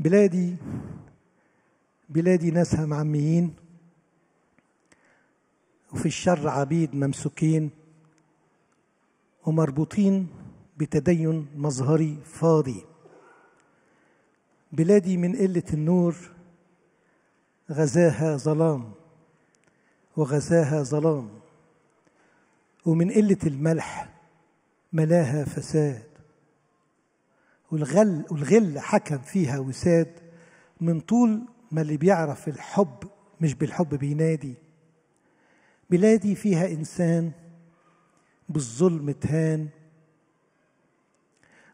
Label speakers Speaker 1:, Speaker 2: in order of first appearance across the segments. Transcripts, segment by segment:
Speaker 1: بلادي بلادي ناسها معميين وفي الشر عبيد ممسوكين ومربوطين بتدين مظهري فاضي بلادي من قلة النور غزاها ظلام وغزاها ظلام ومن قلة الملح ملاها فساد والغل والغل حكم فيها وساد من طول ما اللي بيعرف الحب مش بالحب بينادي بلادي فيها إنسان بالظلم تهان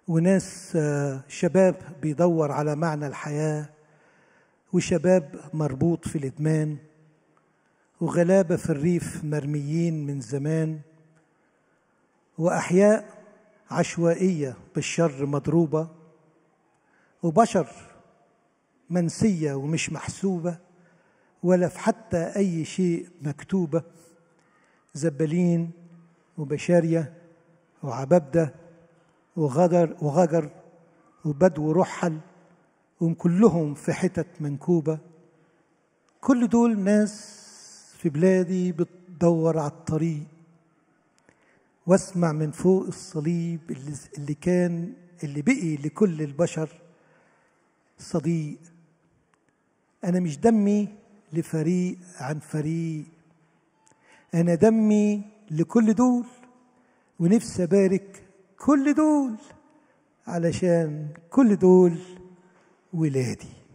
Speaker 1: وناس آه، شباب بيدور على معنى الحياة وشباب مربوط في الإدمان وغلابة في الريف مرميين من زمان وأحياء عشوائية بالشر مضروبة وبشر منسية ومش محسوبة ولا في حتى أي شيء مكتوبة زبالين وبشارية وعبابدة وغدر وغجر وبدو رحل وكلهم في حتت منكوبة كل دول ناس في بلادي بتدور على الطريق واسمع من فوق الصليب اللي كان اللي بقي لكل البشر صديق أنا مش دمي لفريق عن فريق أنا دمي لكل دول ونفسي أبارك كل دول علشان كل دول ولادي